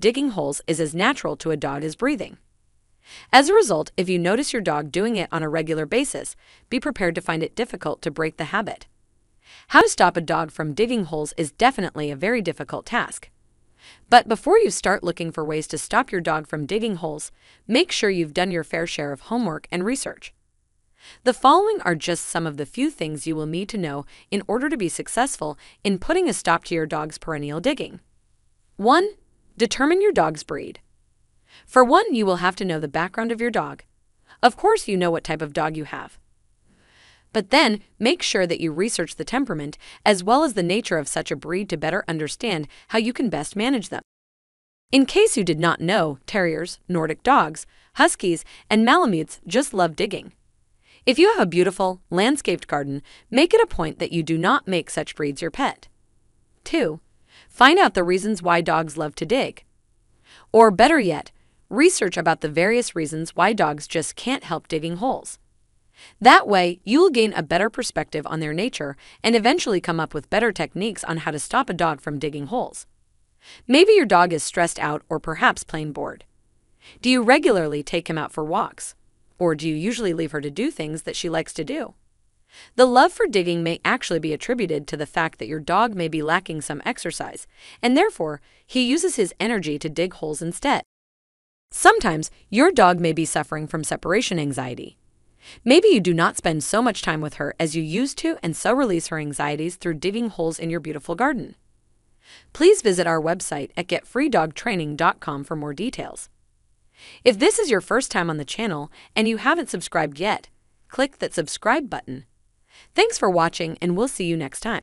digging holes is as natural to a dog as breathing. As a result, if you notice your dog doing it on a regular basis, be prepared to find it difficult to break the habit. How to stop a dog from digging holes is definitely a very difficult task. But before you start looking for ways to stop your dog from digging holes, make sure you've done your fair share of homework and research. The following are just some of the few things you will need to know in order to be successful in putting a stop to your dog's perennial digging. 1. Determine your dog's breed. For one, you will have to know the background of your dog. Of course, you know what type of dog you have. But then, make sure that you research the temperament as well as the nature of such a breed to better understand how you can best manage them. In case you did not know, terriers, Nordic dogs, huskies, and Malamutes just love digging. If you have a beautiful, landscaped garden, make it a point that you do not make such breeds your pet. 2. Find out the reasons why dogs love to dig. Or better yet, research about the various reasons why dogs just can't help digging holes. That way, you'll gain a better perspective on their nature and eventually come up with better techniques on how to stop a dog from digging holes. Maybe your dog is stressed out or perhaps plain bored. Do you regularly take him out for walks? Or do you usually leave her to do things that she likes to do? The love for digging may actually be attributed to the fact that your dog may be lacking some exercise, and therefore he uses his energy to dig holes instead. Sometimes your dog may be suffering from separation anxiety. Maybe you do not spend so much time with her as you used to and so release her anxieties through digging holes in your beautiful garden. Please visit our website at getfreedogtraining.com for more details. If this is your first time on the channel and you haven't subscribed yet, click that subscribe button Thanks for watching, and we'll see you next time.